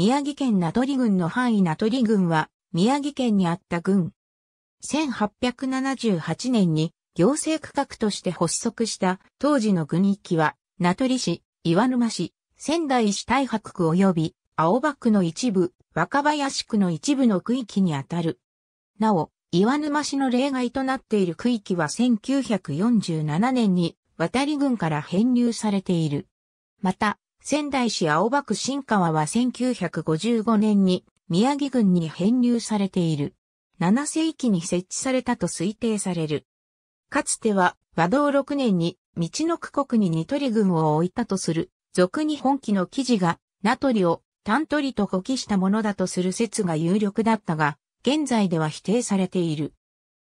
宮城県名取郡の範囲名取郡は、宮城県にあった郡。1878年に行政区画として発足した当時の郡域は、名取市、岩沼市、仙台市大白区及び青葉区の一部、若林区の一部の区域にあたる。なお、岩沼市の例外となっている区域は1947年に渡り郡から編入されている。また、仙台市青葉区新川は1955年に宮城郡に編入されている。7世紀に設置されたと推定される。かつては和道6年に道の区国にニトリ軍を置いたとする、俗に本記の記事が、名取を、単取と呼気したものだとする説が有力だったが、現在では否定されている。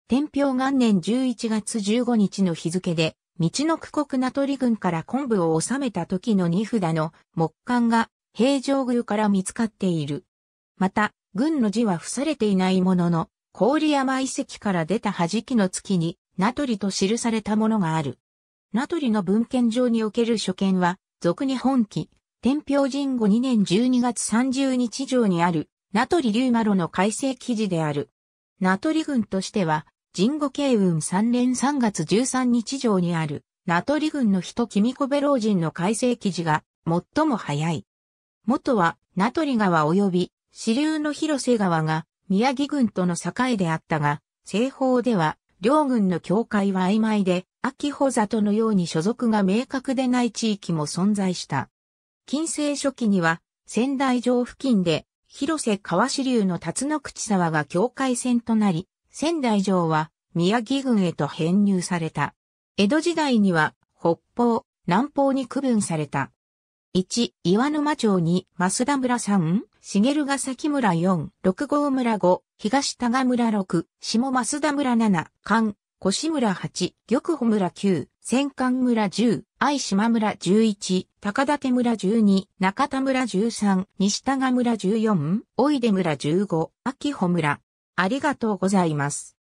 天平元年11月15日の日付で、道の区国名取郡から昆布を収めた時の荷札の木簡が平城宮から見つかっている。また、軍の字は付されていないものの、郡山遺跡から出た弾きの月に、名取と記されたものがある。名取の文献上における所見は、俗に本記、天平神後2年12月30日上にある、名取龍馬路の改正記事である。名取郡としては、神護慶雲3年3月13日上にある、名取軍の人君小ベ老人の改正記事が最も早い。元は名取川及び支流の広瀬川が宮城軍との境であったが、西方では両軍の境界は曖昧で、秋穂里のように所属が明確でない地域も存在した。近世初期には仙台城付近で広瀬川支流の辰野口沢が境界線となり、仙台城は宮城郡へと編入された。江戸時代には北方、南方に区分された。1、岩沼町に増田村3、茂ヶ崎村4、六郷村5、東多賀村6、下増田村7、関、越村8、玉穂村9、仙関村10、愛島村11、高立村12、中田村13、西田賀村14、おいで村15、秋穂村、ありがとうございます。